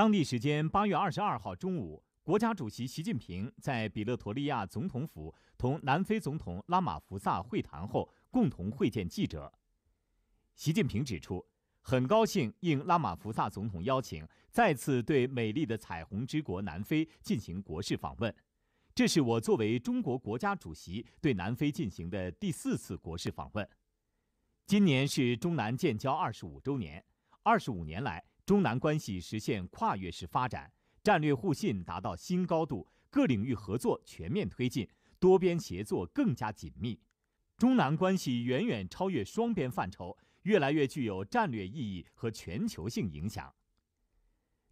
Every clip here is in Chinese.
当地时间八月二十二号中午，国家主席习近平在比勒陀利亚总统府同南非总统拉马福萨会谈后，共同会见记者。习近平指出，很高兴应拉马福萨总统邀请，再次对美丽的彩虹之国南非进行国事访问，这是我作为中国国家主席对南非进行的第四次国事访问。今年是中南建交二十五周年，二十五年来。中南关系实现跨越式发展，战略互信达到新高度，各领域合作全面推进，多边协作更加紧密。中南关系远远超越双边范畴，越来越具有战略意义和全球性影响。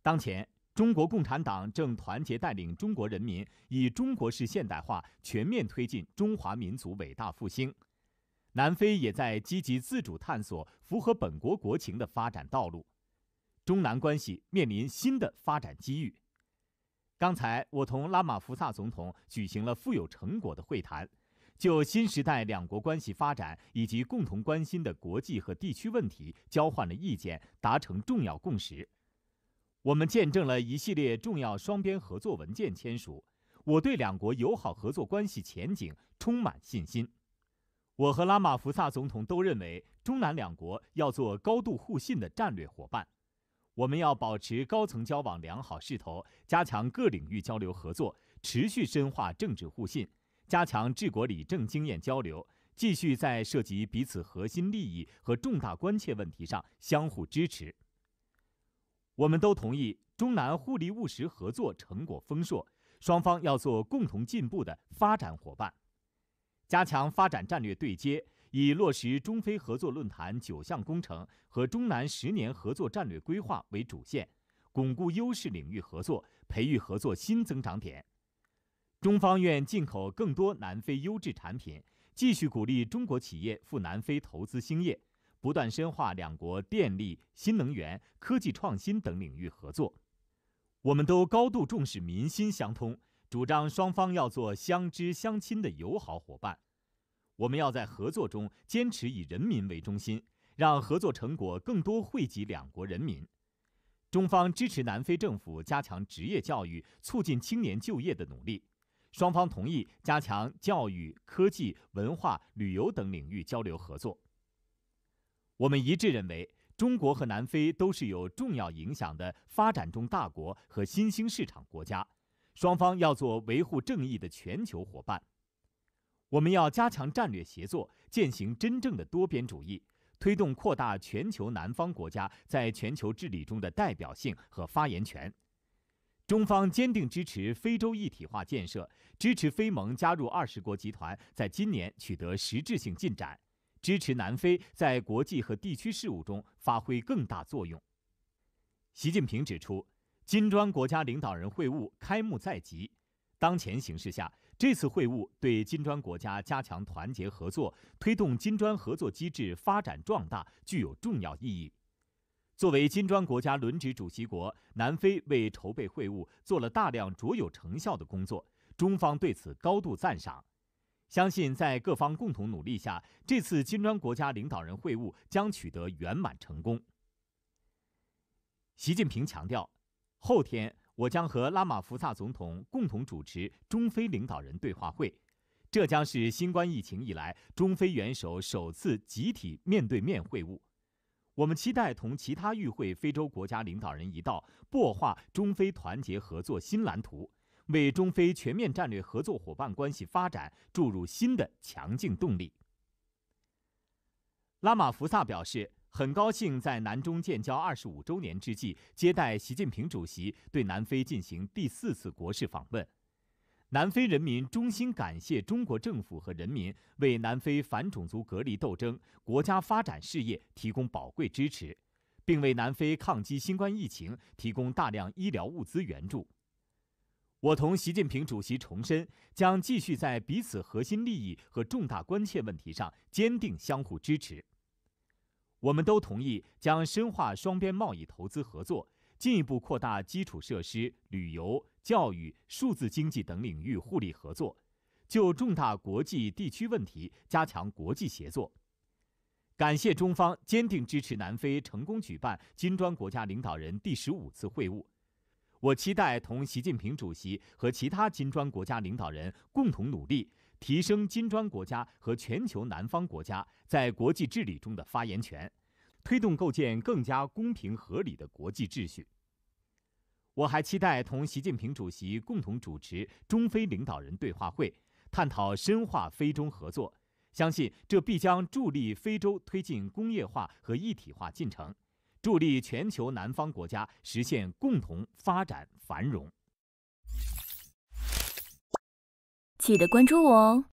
当前，中国共产党正团结带领中国人民以中国式现代化全面推进中华民族伟大复兴，南非也在积极自主探索符合本国国情的发展道路。中南关系面临新的发展机遇。刚才我同拉马福萨总统举行了富有成果的会谈，就新时代两国关系发展以及共同关心的国际和地区问题交换了意见，达成重要共识。我们见证了一系列重要双边合作文件签署，我对两国友好合作关系前景充满信心。我和拉马福萨总统都认为，中南两国要做高度互信的战略伙伴。我们要保持高层交往良好势头，加强各领域交流合作，持续深化政治互信，加强治国理政经验交流，继续在涉及彼此核心利益和重大关切问题上相互支持。我们都同意中南互利务实合作成果丰硕，双方要做共同进步的发展伙伴，加强发展战略对接。以落实中非合作论坛九项工程和中南十年合作战略规划为主线，巩固优势领域合作，培育合作新增长点。中方愿进口更多南非优质产品，继续鼓励中国企业赴南非投资兴业，不断深化两国电力、新能源、科技创新等领域合作。我们都高度重视民心相通，主张双方要做相知相亲的友好伙伴。我们要在合作中坚持以人民为中心，让合作成果更多惠及两国人民。中方支持南非政府加强职业教育、促进青年就业的努力。双方同意加强教育、科技、文化旅游等领域交流合作。我们一致认为，中国和南非都是有重要影响的发展中大国和新兴市场国家，双方要做维护正义的全球伙伴。我们要加强战略协作，践行真正的多边主义，推动扩大全球南方国家在全球治理中的代表性和发言权。中方坚定支持非洲一体化建设，支持非盟加入二十国集团，在今年取得实质性进展，支持南非在国际和地区事务中发挥更大作用。习近平指出，金砖国家领导人会晤开幕在即，当前形势下。这次会晤对金砖国家加强团结合作、推动金砖合作机制发展壮大具有重要意义。作为金砖国家轮值主席国，南非为筹备会晤做了大量卓有成效的工作，中方对此高度赞赏。相信在各方共同努力下，这次金砖国家领导人会晤将取得圆满成功。习近平强调，后天。我将和拉马福萨总统共同主持中非领导人对话会，这将是新冠疫情以来中非元首首次集体面对面会晤。我们期待同其他与会非洲国家领导人一道，擘画中非团结合作新蓝图，为中非全面战略合作伙伴关系发展注入新的强劲动力。拉马福萨表示。很高兴在南中建交二十五周年之际接待习近平主席对南非进行第四次国事访问。南非人民衷心感谢中国政府和人民为南非反种族隔离斗争、国家发展事业提供宝贵支持，并为南非抗击新冠疫情提供大量医疗物资援助。我同习近平主席重申，将继续在彼此核心利益和重大关切问题上坚定相互支持。我们都同意将深化双边贸易投资合作，进一步扩大基础设施、旅游、教育、数字经济等领域互利合作，就重大国际地区问题加强国际协作。感谢中方坚定支持南非成功举办金砖国家领导人第十五次会晤。我期待同习近平主席和其他金砖国家领导人共同努力，提升金砖国家和全球南方国家在国际治理中的发言权，推动构建更加公平合理的国际秩序。我还期待同习近平主席共同主持中非领导人对话会，探讨深化非中合作，相信这必将助力非洲推进工业化和一体化进程。助力全球南方国家实现共同发展繁荣。记得关注我哦！